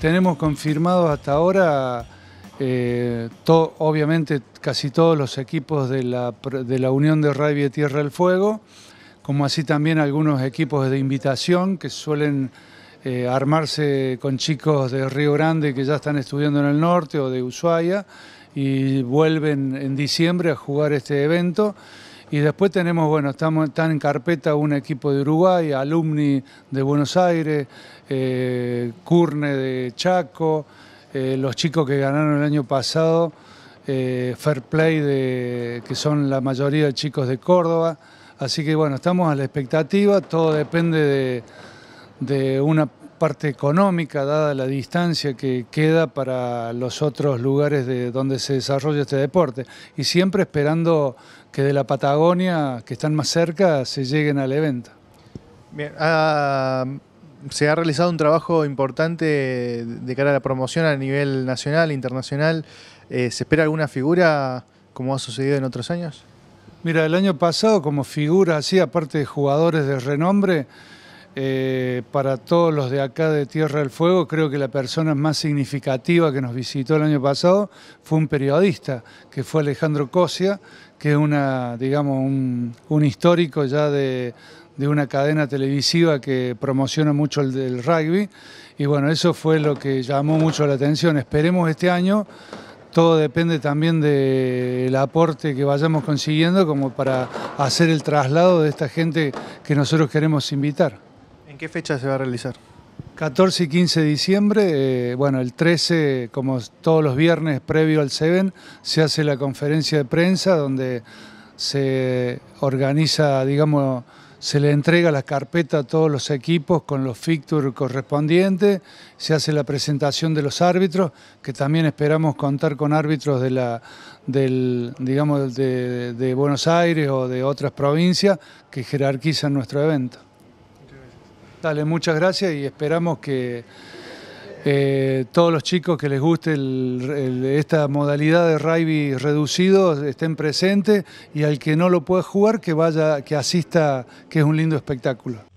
Tenemos confirmados hasta ahora, eh, obviamente, casi todos los equipos de la, Unión de Rugby de Tierra del Fuego, como así también algunos equipos de invitación que suelen eh, armarse con chicos de Río Grande que ya están estudiando en el norte o de Ushuaia y vuelven en diciembre a jugar este evento. Y después tenemos, bueno, estamos, están en carpeta un equipo de Uruguay, alumni de Buenos Aires, Curne eh, de Chaco, eh, los chicos que ganaron el año pasado, eh, Fair Play, de, que son la mayoría de chicos de Córdoba. Así que bueno, estamos a la expectativa, todo depende de, de una parte económica, dada la distancia que queda para los otros lugares de donde se desarrolla este deporte. Y siempre esperando que de la Patagonia, que están más cerca, se lleguen al evento. Bien, ah, se ha realizado un trabajo importante de cara a la promoción a nivel nacional, internacional. Eh, ¿Se espera alguna figura como ha sucedido en otros años? Mira, el año pasado como figura así, aparte de jugadores de renombre, eh, para todos los de acá de Tierra del Fuego, creo que la persona más significativa que nos visitó el año pasado fue un periodista, que fue Alejandro Cosia, que es una, digamos, un, histórico ya de, una cadena televisiva que promociona mucho el, del rugby. Y bueno, eso fue lo que llamó mucho la atención. Esperemos este año todo depende también del aporte que vayamos consiguiendo como para hacer el traslado de esta gente que nosotros queremos invitar qué fecha se va a realizar? 14 y 15 de diciembre, eh, bueno, el 13, como todos los viernes previo al Seven, se hace la conferencia de prensa donde se organiza, digamos, se le entrega la carpeta a todos los equipos con los fixtures correspondientes, se hace la presentación de los árbitros, que también esperamos contar con árbitros de la del, digamos, de Buenos Aires o de otras provincias que jerarquizan nuestro evento. Dale, muchas gracias y esperamos que eh, todos los chicos que les guste esta modalidad de rugby reducido estén presentes y al que no lo pueda jugar que vaya, que asista, que es un lindo espectáculo.